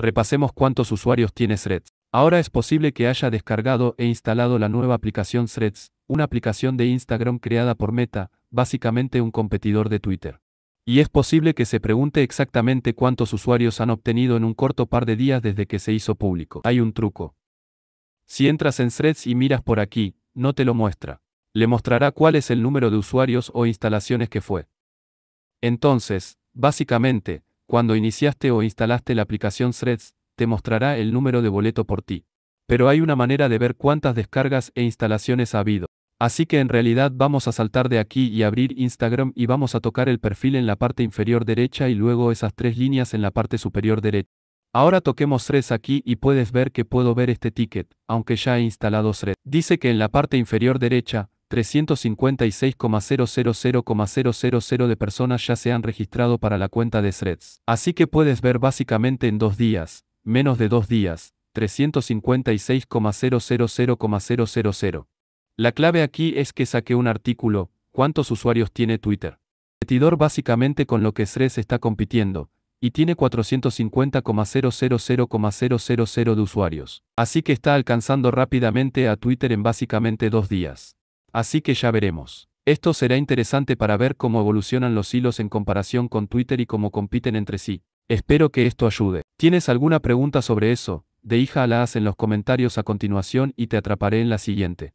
Repasemos cuántos usuarios tiene Threads. Ahora es posible que haya descargado e instalado la nueva aplicación Threads, una aplicación de Instagram creada por Meta, básicamente un competidor de Twitter. Y es posible que se pregunte exactamente cuántos usuarios han obtenido en un corto par de días desde que se hizo público. Hay un truco. Si entras en Threads y miras por aquí, no te lo muestra. Le mostrará cuál es el número de usuarios o instalaciones que fue. Entonces, básicamente, cuando iniciaste o instalaste la aplicación Threads, te mostrará el número de boleto por ti. Pero hay una manera de ver cuántas descargas e instalaciones ha habido. Así que en realidad vamos a saltar de aquí y abrir Instagram y vamos a tocar el perfil en la parte inferior derecha y luego esas tres líneas en la parte superior derecha. Ahora toquemos Threads aquí y puedes ver que puedo ver este ticket, aunque ya he instalado Threads. Dice que en la parte inferior derecha, 356,000,000 de personas ya se han registrado para la cuenta de threads. Así que puedes ver básicamente en dos días, menos de dos días, 356,000,000. La clave aquí es que saqué un artículo, ¿cuántos usuarios tiene Twitter? Competidor básicamente con lo que Threads está compitiendo, y tiene 450,000,000 de usuarios. Así que está alcanzando rápidamente a Twitter en básicamente dos días. Así que ya veremos. Esto será interesante para ver cómo evolucionan los hilos en comparación con Twitter y cómo compiten entre sí. Espero que esto ayude. ¿Tienes alguna pregunta sobre eso? las en los comentarios a continuación y te atraparé en la siguiente.